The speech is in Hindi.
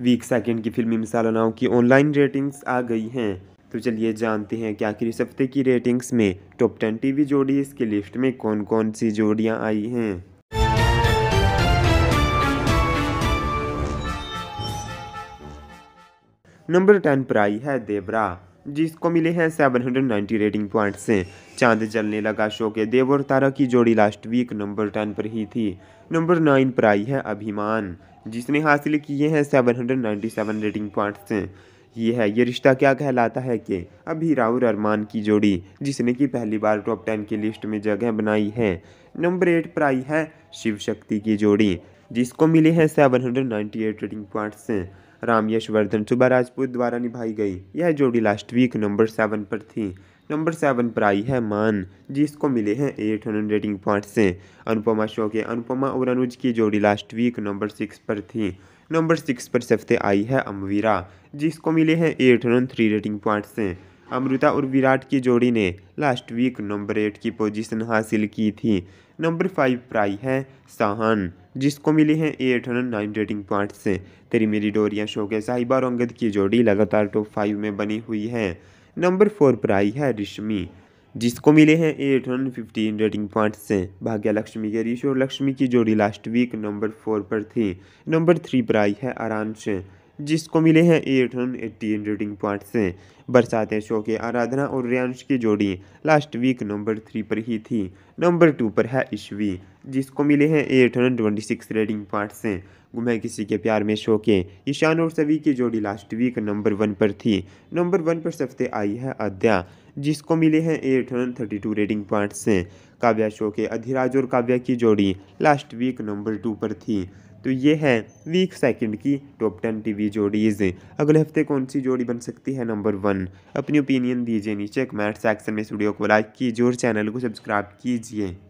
वीक सेकेंड की फिल्मी मिसाल नाव की ऑनलाइन रेटिंग्स आ गई हैं तो चलिए जानते हैं कि आखिर इस हफ्ते की रेटिंग्स में टॉप टेन टीवी जोड़ी इसकी लिस्ट में कौन कौन सी जोड़ियाँ आई हैं नंबर टेन पर आई है देवरा जिसको मिले हैं 790 रेटिंग पॉइंट से चांद जलने लगा शो के देव और तारा की जोड़ी लास्ट वीक नंबर टेन पर ही थी नंबर नाइन पर आई है अभिमान जिसने हासिल किए हैं 797 रेटिंग पॉइंट से ये है ये रिश्ता क्या कहलाता है कि अभी राहुल अरमान की जोड़ी जिसने कि पहली बार टॉप टेन की लिस्ट में जगह बनाई है नंबर एट पर आई है शिव शक्ति की जोड़ी जिसको मिले हैं seven hundred ninety eight rating points से राम यशवर्धन सुबह राजपूत द्वारा निभाई गई यह जोड़ी लास्ट वीक नंबर सेवन पर थी नंबर सेवन पर आई है मान जिसको मिले हैं एट हंड्रेड रेटिंग पॉइंट से अनुपमा शो के अनुपमा और अनुज की जोड़ी लास्ट वीक नंबर सिक्स पर थी नंबर सिक्स पर सबसे आई है अमवीरा जिसको मिले हैं एट थ्री रेटिंग पॉइंट से अमृता और विराट की जोड़ी ने लास्ट वीक नंबर एट की पोजीशन हासिल की थी नंबर फाइव पर आई है साहन जिसको मिली है eight hundred nine rating point से तेरी मेरी डोरिया शो के साहिबा और की जोड़ी लगातार टॉप फाइव में बनी हुई है नंबर फोर पर आई है रिश्मी जिसको मिले हैं eight hundred fifteen rating point से भाग्य लक्ष्मी के ऋषि और लक्ष्मी की जोड़ी लास्ट वीक नंबर फोर पर थी नंबर थ्री पर आई है आराम से जिसको मिले हैं एट हंड्रेड रेटिंग पॉइंट से बरसात शो के आराधना और रियांश की जोड़ी लास्ट वीक नंबर थ्री पर ही थी नंबर टू पर है ईश्वी जिसको मिले हैं eight hundred twenty six rating point से गुमे किसी के प्यार में शो के ईशान और सभी की जोड़ी लास्ट वीक नंबर वन पर थी नंबर वन पर सबसे आई है अद्या जिसको मिले हैं eight hundred thirty two rating point से काव्या शो के अधिराज और काव्या की जोड़ी लास्ट वीक नंबर टू पर थी तो ये है वीक सेकंड की टॉप टेन टीवी जोड़ीज़ अगले हफ्ते कौन सी जोड़ी बन सकती है नंबर वन अपनी ओपिनियन दीजिए नीचे कमेंट सेक्शन में इस वीडियो को लाइक कीजिए और चैनल को सब्सक्राइब कीजिए